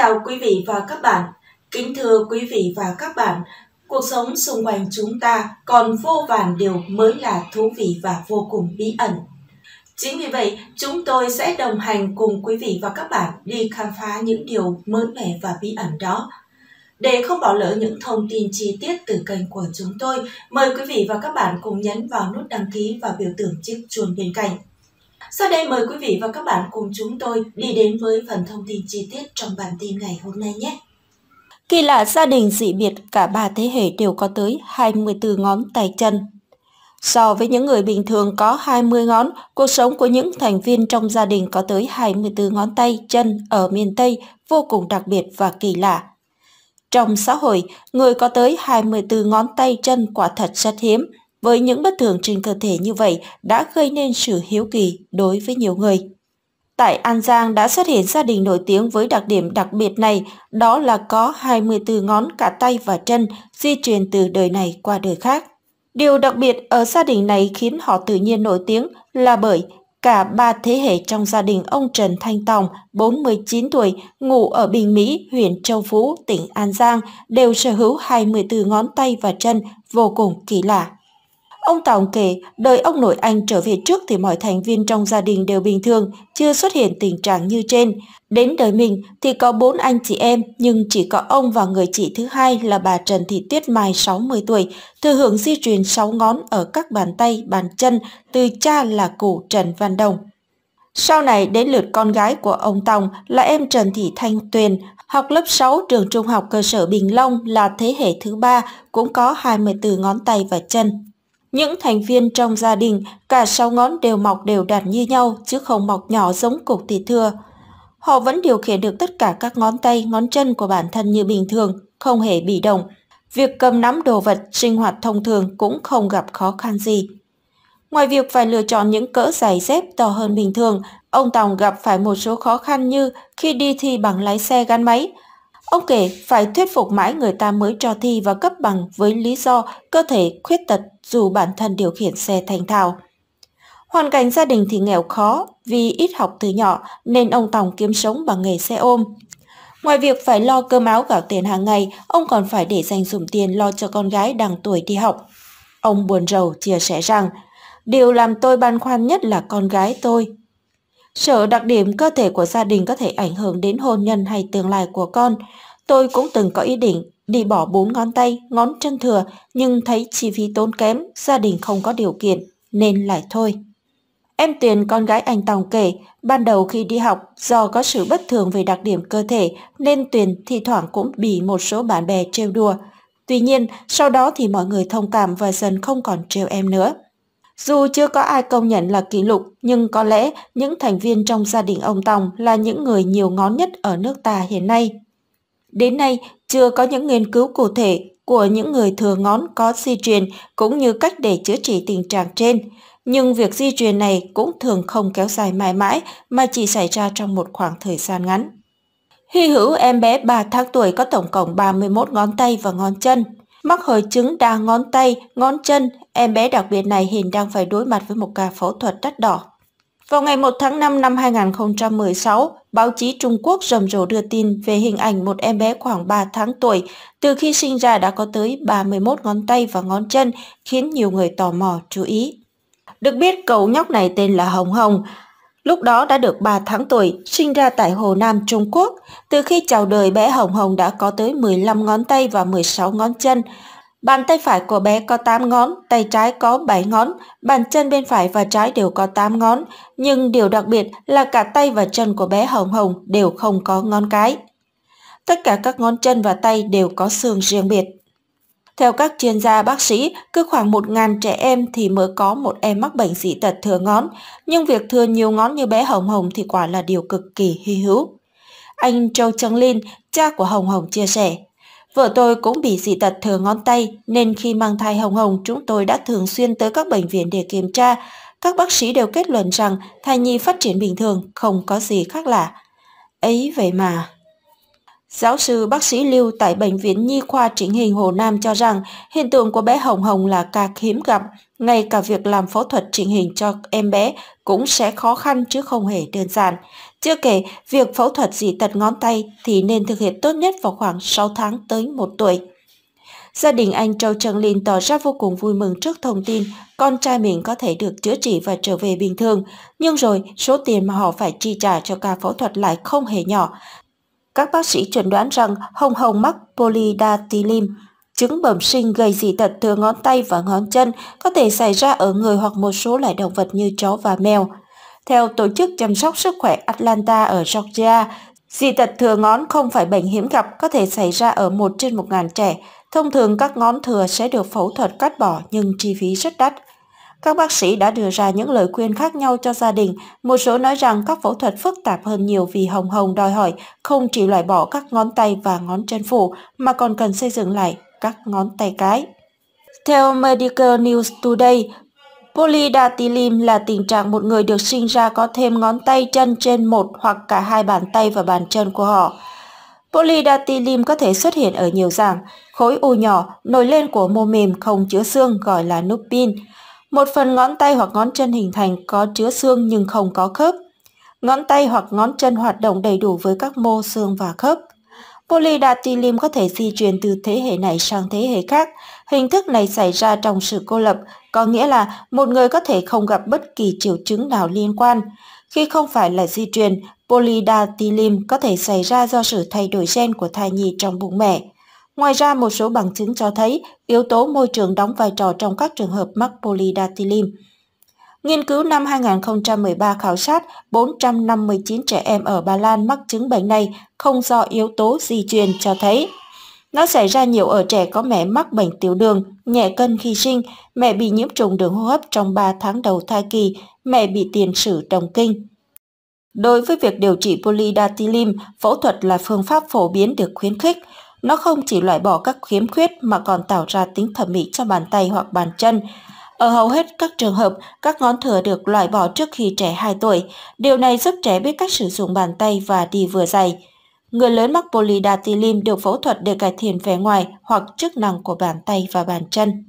chào quý vị và các bạn. Kính thưa quý vị và các bạn, cuộc sống xung quanh chúng ta còn vô vàn điều mới là thú vị và vô cùng bí ẩn. Chính vì vậy, chúng tôi sẽ đồng hành cùng quý vị và các bạn đi khám phá những điều mới mẻ và bí ẩn đó. Để không bỏ lỡ những thông tin chi tiết từ kênh của chúng tôi, mời quý vị và các bạn cùng nhấn vào nút đăng ký và biểu tượng chiếc chuông bên cạnh sau đây mời quý vị và các bạn cùng chúng tôi đi đến với phần thông tin chi tiết trong bản tin ngày hôm nay nhé. Kỳ lạ gia đình dị biệt cả ba thế hệ đều có tới 24 ngón tay chân. So với những người bình thường có 20 ngón, cuộc sống của những thành viên trong gia đình có tới 24 ngón tay chân ở miền Tây vô cùng đặc biệt và kỳ lạ. Trong xã hội, người có tới 24 ngón tay chân quả thật rất hiếm, với những bất thường trên cơ thể như vậy đã gây nên sự hiếu kỳ đối với nhiều người. Tại An Giang đã xuất hiện gia đình nổi tiếng với đặc điểm đặc biệt này, đó là có 24 ngón cả tay và chân di truyền từ đời này qua đời khác. Điều đặc biệt ở gia đình này khiến họ tự nhiên nổi tiếng là bởi cả ba thế hệ trong gia đình ông Trần Thanh Tòng, 49 tuổi, ngụ ở Bình Mỹ, huyện Châu Phú, tỉnh An Giang, đều sở hữu 24 ngón tay và chân vô cùng kỳ lạ. Ông Tòng kể, đời ông nội anh trở về trước thì mọi thành viên trong gia đình đều bình thường, chưa xuất hiện tình trạng như trên. Đến đời mình thì có bốn anh chị em, nhưng chỉ có ông và người chị thứ hai là bà Trần Thị Tuyết Mai 60 tuổi, thừa hưởng di truyền 6 ngón ở các bàn tay, bàn chân từ cha là cụ Trần Văn Đồng. Sau này đến lượt con gái của ông Tòng là em Trần Thị Thanh Tuyền, học lớp 6 trường trung học cơ sở Bình Long là thế hệ thứ ba, cũng có 24 ngón tay và chân. Những thành viên trong gia đình, cả sáu ngón đều mọc đều đặn như nhau chứ không mọc nhỏ giống cục thịt thừa Họ vẫn điều khiển được tất cả các ngón tay, ngón chân của bản thân như bình thường, không hề bị động. Việc cầm nắm đồ vật, sinh hoạt thông thường cũng không gặp khó khăn gì. Ngoài việc phải lựa chọn những cỡ giày dép to hơn bình thường, ông Tòng gặp phải một số khó khăn như khi đi thi bằng lái xe gắn máy, Ông kể phải thuyết phục mãi người ta mới cho thi và cấp bằng với lý do cơ thể khuyết tật dù bản thân điều khiển xe thành thạo. Hoàn cảnh gia đình thì nghèo khó vì ít học từ nhỏ nên ông Tòng kiếm sống bằng nghề xe ôm. Ngoài việc phải lo cơm áo gạo tiền hàng ngày, ông còn phải để dành dùng tiền lo cho con gái đang tuổi đi học. Ông buồn rầu chia sẻ rằng, điều làm tôi băn khoăn nhất là con gái tôi Sợ đặc điểm cơ thể của gia đình có thể ảnh hưởng đến hôn nhân hay tương lai của con, tôi cũng từng có ý định đi bỏ bốn ngón tay, ngón chân thừa nhưng thấy chi phí tốn kém, gia đình không có điều kiện nên lại thôi. Em Tuyền con gái anh Tòng kể, ban đầu khi đi học do có sự bất thường về đặc điểm cơ thể nên Tuyền thi thoảng cũng bị một số bạn bè trêu đùa. Tuy nhiên, sau đó thì mọi người thông cảm và dần không còn trêu em nữa. Dù chưa có ai công nhận là kỷ lục, nhưng có lẽ những thành viên trong gia đình ông Tòng là những người nhiều ngón nhất ở nước ta hiện nay. Đến nay, chưa có những nghiên cứu cụ thể của những người thừa ngón có di truyền cũng như cách để chữa trị tình trạng trên. Nhưng việc di truyền này cũng thường không kéo dài mãi mãi mà chỉ xảy ra trong một khoảng thời gian ngắn. Hy hữu em bé 3 tháng tuổi có tổng cộng 31 ngón tay và ngón chân. Mắc hội chứng đa ngón tay, ngón chân, em bé đặc biệt này hiện đang phải đối mặt với một ca phẫu thuật đắt đỏ. Vào ngày 1 tháng 5 năm 2016, báo chí Trung Quốc rầm rộ đưa tin về hình ảnh một em bé khoảng 3 tháng tuổi, từ khi sinh ra đã có tới 31 ngón tay và ngón chân, khiến nhiều người tò mò chú ý. Được biết cậu nhóc này tên là Hồng Hồng, Lúc đó đã được 3 tháng tuổi, sinh ra tại Hồ Nam, Trung Quốc. Từ khi chào đời, bé Hồng Hồng đã có tới 15 ngón tay và 16 ngón chân. Bàn tay phải của bé có 8 ngón, tay trái có 7 ngón, bàn chân bên phải và trái đều có 8 ngón. Nhưng điều đặc biệt là cả tay và chân của bé Hồng Hồng đều không có ngón cái. Tất cả các ngón chân và tay đều có xương riêng biệt. Theo các chuyên gia bác sĩ, cứ khoảng 1.000 trẻ em thì mới có một em mắc bệnh dị tật thừa ngón, nhưng việc thừa nhiều ngón như bé Hồng Hồng thì quả là điều cực kỳ hy hữu. Anh Châu Trăng Linh, cha của Hồng Hồng chia sẻ, Vợ tôi cũng bị dị tật thừa ngón tay, nên khi mang thai Hồng Hồng chúng tôi đã thường xuyên tới các bệnh viện để kiểm tra. Các bác sĩ đều kết luận rằng thai nhi phát triển bình thường, không có gì khác lạ. Ấy vậy mà... Giáo sư bác sĩ Lưu tại Bệnh viện Nhi khoa Chỉnh hình Hồ Nam cho rằng hiện tượng của bé Hồng Hồng là ca hiếm gặp, ngay cả việc làm phẫu thuật chỉnh hình cho em bé cũng sẽ khó khăn chứ không hề đơn giản. Chưa kể, việc phẫu thuật dị tật ngón tay thì nên thực hiện tốt nhất vào khoảng 6 tháng tới 1 tuổi. Gia đình anh Châu Trần Linh tỏ ra vô cùng vui mừng trước thông tin con trai mình có thể được chữa trị và trở về bình thường. Nhưng rồi, số tiền mà họ phải chi trả cho ca phẫu thuật lại không hề nhỏ các bác sĩ chẩn đoán rằng Hồng Hồng mắc polydactylim, chứng bẩm sinh gây dị tật thừa ngón tay và ngón chân có thể xảy ra ở người hoặc một số loài động vật như chó và mèo. Theo Tổ chức Chăm sóc Sức khỏe Atlanta ở Georgia, dị tật thừa ngón không phải bệnh hiếm gặp có thể xảy ra ở 1 trên 1.000 trẻ. Thông thường các ngón thừa sẽ được phẫu thuật cắt bỏ nhưng chi phí rất đắt. Các bác sĩ đã đưa ra những lời khuyên khác nhau cho gia đình, một số nói rằng các phẫu thuật phức tạp hơn nhiều vì hồng hồng đòi hỏi không chỉ loại bỏ các ngón tay và ngón chân phủ mà còn cần xây dựng lại các ngón tay cái. Theo Medical News Today, polydactylim là tình trạng một người được sinh ra có thêm ngón tay chân trên một hoặc cả hai bàn tay và bàn chân của họ. Polydactylim có thể xuất hiện ở nhiều dạng, khối u nhỏ nổi lên của mô mềm không chứa xương gọi là nupin. Một phần ngón tay hoặc ngón chân hình thành có chứa xương nhưng không có khớp. Ngón tay hoặc ngón chân hoạt động đầy đủ với các mô, xương và khớp. Polydactylium có thể di truyền từ thế hệ này sang thế hệ khác. Hình thức này xảy ra trong sự cô lập, có nghĩa là một người có thể không gặp bất kỳ triệu chứng nào liên quan. Khi không phải là di truyền, polydactylium có thể xảy ra do sự thay đổi gen của thai nhi trong bụng mẹ. Ngoài ra, một số bằng chứng cho thấy yếu tố môi trường đóng vai trò trong các trường hợp mắc polydactylim. Nghiên cứu năm 2013 khảo sát 459 trẻ em ở Ba Lan mắc chứng bệnh này không do yếu tố di truyền cho thấy. Nó xảy ra nhiều ở trẻ có mẹ mắc bệnh tiểu đường, nhẹ cân khi sinh, mẹ bị nhiễm trùng đường hô hấp trong 3 tháng đầu thai kỳ, mẹ bị tiền sử đồng kinh. Đối với việc điều trị polydactylim, phẫu thuật là phương pháp phổ biến được khuyến khích. Nó không chỉ loại bỏ các khiếm khuyết mà còn tạo ra tính thẩm mỹ cho bàn tay hoặc bàn chân. Ở hầu hết các trường hợp, các ngón thừa được loại bỏ trước khi trẻ 2 tuổi. Điều này giúp trẻ biết cách sử dụng bàn tay và đi vừa dày. Người lớn mắc polydactylim được phẫu thuật để cải thiện vẻ ngoài hoặc chức năng của bàn tay và bàn chân.